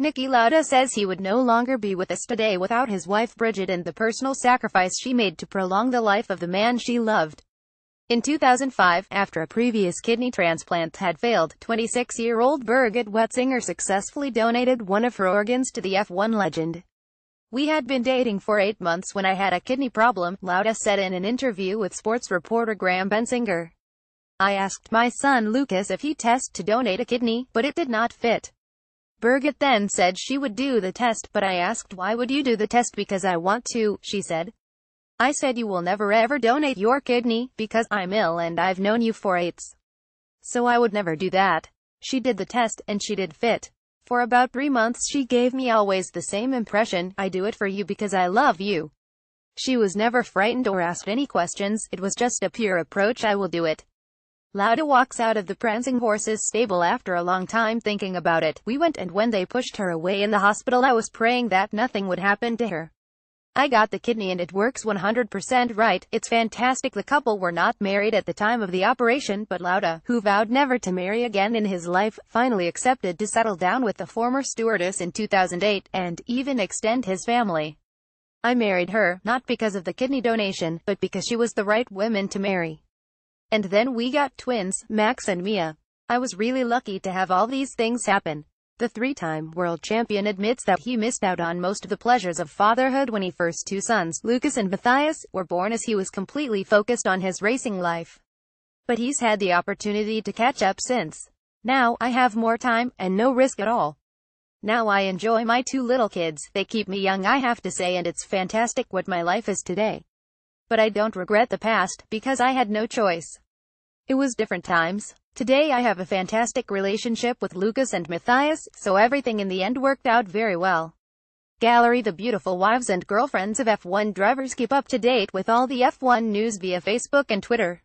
Nicky Lauda says he would no longer be with us today without his wife Bridget and the personal sacrifice she made to prolong the life of the man she loved. In 2005, after a previous kidney transplant had failed, 26-year-old Birgit Wetzinger successfully donated one of her organs to the F1 legend. We had been dating for eight months when I had a kidney problem, Lauda said in an interview with sports reporter Graham Bensinger. I asked my son Lucas if he'd test to donate a kidney, but it did not fit. Birgit then said she would do the test, but I asked why would you do the test because I want to, she said. I said you will never ever donate your kidney, because I'm ill and I've known you for eights. So I would never do that. She did the test, and she did fit. For about three months she gave me always the same impression, I do it for you because I love you. She was never frightened or asked any questions, it was just a pure approach I will do it. Lauda walks out of the prancing horse's stable after a long time thinking about it. We went and when they pushed her away in the hospital I was praying that nothing would happen to her. I got the kidney and it works 100% right. It's fantastic. The couple were not married at the time of the operation, but Lauda, who vowed never to marry again in his life, finally accepted to settle down with the former stewardess in 2008, and even extend his family. I married her, not because of the kidney donation, but because she was the right woman to marry. And then we got twins, Max and Mia. I was really lucky to have all these things happen. The three-time world champion admits that he missed out on most of the pleasures of fatherhood when he first two sons, Lucas and Matthias, were born as he was completely focused on his racing life. But he's had the opportunity to catch up since. Now, I have more time, and no risk at all. Now I enjoy my two little kids, they keep me young I have to say and it's fantastic what my life is today but I don't regret the past, because I had no choice. It was different times. Today I have a fantastic relationship with Lucas and Matthias, so everything in the end worked out very well. Gallery The beautiful wives and girlfriends of F1 drivers keep up to date with all the F1 news via Facebook and Twitter.